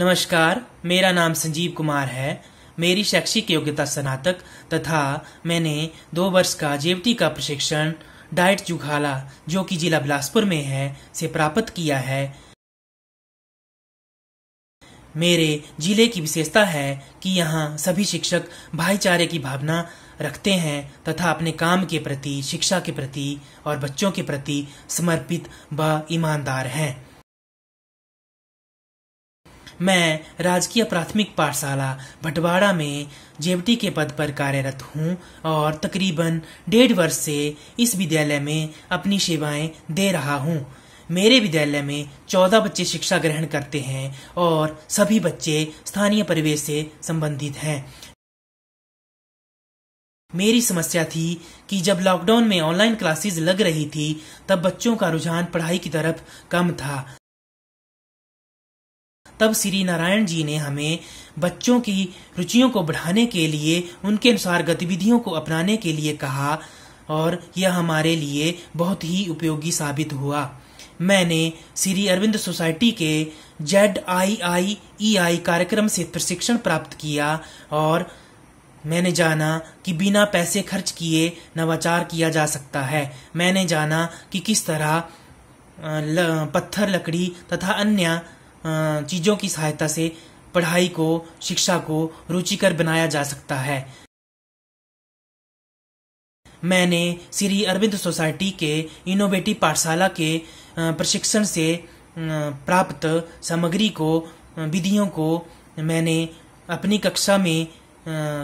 नमस्कार मेरा नाम संजीव कुमार है मेरी शैक्षिक योग्यता स्नातक तथा मैंने दो वर्ष का जेवटी का प्रशिक्षण डाइट जुघाला जो कि जिला बिलासपुर में है से प्राप्त किया है मेरे जिले की विशेषता है कि यहाँ सभी शिक्षक भाईचारे की भावना रखते हैं तथा अपने काम के प्रति शिक्षा के प्रति और बच्चों के प्रति समर्पित व ईमानदार हैं मैं राजकीय प्राथमिक पाठशाला भटवाड़ा में जेवटी के पद पर कार्यरत हूँ और तकरीबन डेढ़ वर्ष से इस विद्यालय में अपनी सेवाएं दे रहा हूँ मेरे विद्यालय में चौदह बच्चे शिक्षा ग्रहण करते हैं और सभी बच्चे स्थानीय परिवेश से संबंधित हैं मेरी समस्या थी कि जब लॉकडाउन में ऑनलाइन क्लासेस लग रही थी तब बच्चों का रुझान पढ़ाई की तरफ कम था तब श्री नारायण जी ने हमें बच्चों की रुचियों को बढ़ाने के लिए उनके अनुसार गतिविधियों को अपनाने के लिए कहा और यह हमारे लिए बहुत ही उपयोगी साबित हुआ मैंने श्री अरविंद सोसाइटी के Z I I E I कार्यक्रम से प्रशिक्षण प्राप्त किया और मैंने जाना कि बिना पैसे खर्च किए नवाचार किया जा सकता है मैंने जाना कि किस तरह पत्थर लकड़ी तथा अन्य चीज़ों की सहायता से पढ़ाई को शिक्षा को रुचिकर बनाया जा सकता है मैंने श्री अरविंद सोसाइटी के इनोवेटिव पाठशाला के प्रशिक्षण से प्राप्त सामग्री को विधियों को मैंने अपनी कक्षा में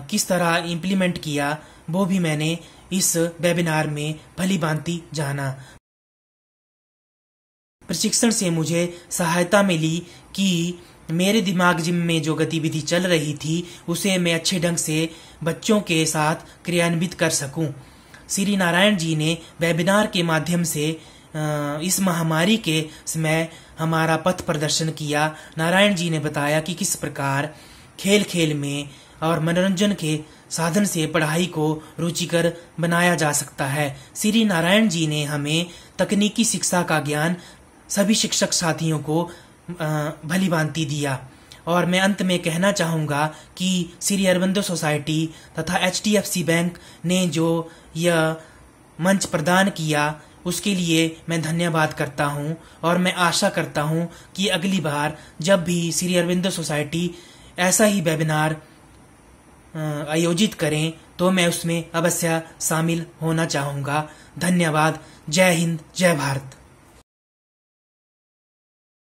किस तरह इम्प्लीमेंट किया वो भी मैंने इस वेबिनार में भली भांति जाना प्रशिक्षण से मुझे सहायता मिली कि मेरे दिमाग जिम में जो गतिविधि चल रही थी उसे मैं अच्छे ढंग से बच्चों के साथ क्रियान्वित कर सकूं। श्री नारायण जी ने वेबिनार के माध्यम से इस महामारी के समय हमारा पथ प्रदर्शन किया नारायण जी ने बताया कि किस प्रकार खेल खेल में और मनोरंजन के साधन से पढ़ाई को रुचिकर बनाया जा सकता है श्री नारायण जी ने हमें तकनीकी शिक्षा का ज्ञान सभी शिक्षक साथियों को भली भांति दिया और मैं अंत में कहना चाहूँगा कि श्री अरबिंदो सोसाइटी तथा एच बैंक ने जो यह मंच प्रदान किया उसके लिए मैं धन्यवाद करता हूँ और मैं आशा करता हूँ कि अगली बार जब भी श्री अरविंदो सोसाइटी ऐसा ही वेबिनार आयोजित करें तो मैं उसमें अवश्य शामिल होना चाहूँगा धन्यवाद जय हिंद जय भारत